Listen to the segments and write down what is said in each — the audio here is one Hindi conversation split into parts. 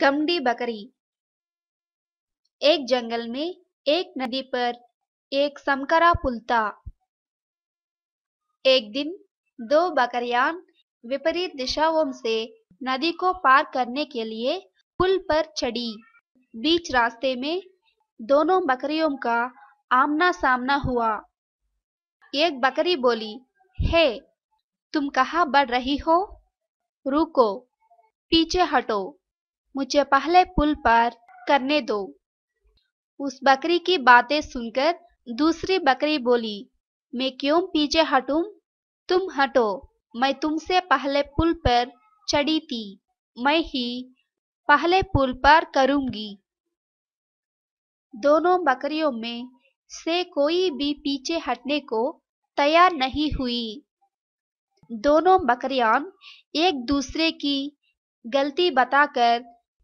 गमडी बकरी एक जंगल में एक नदी पर एक समकरा पुल था एक दिन दो बकरियान विपरीत दिशाओं से नदी को पार करने के लिए पुल पर चढ़ी बीच रास्ते में दोनों बकरियों का आमना सामना हुआ एक बकरी बोली हे hey, तुम कहाँ बढ़ रही हो रुको पीछे हटो मुझे पहले पुल पर करने दो उस बकरी की बातें सुनकर दूसरी बकरी बोली मैं क्यों पीछे हटूं? तुम हटो मैं तुमसे पहले पुल पर चढ़ी थी मैं ही पहले पुल पर करूंगी दोनों बकरियों में से कोई भी पीछे हटने को तैयार नहीं हुई दोनों बकरियां एक दूसरे की गलती बताकर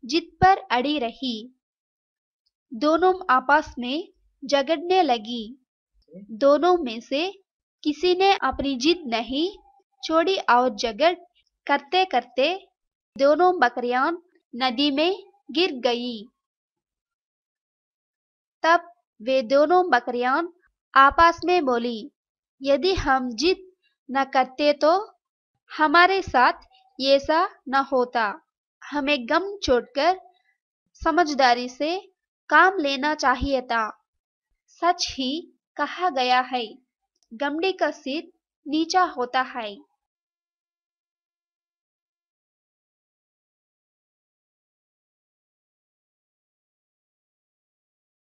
जिद पर अड़ी रही दोनों आपस में झगड़ने लगी दोनों में से किसी ने अपनी जिद नहीं छोड़ी और झगड़ करते करते दोनों बकरियां नदी में गिर गई तब वे दोनों बकरियां आपस में बोली यदि हम जिद न करते तो हमारे साथ ऐसा न होता हमें गम छोड़कर समझदारी से काम लेना चाहिए था सच ही कहा गया है गमडी का सिर नीचा होता है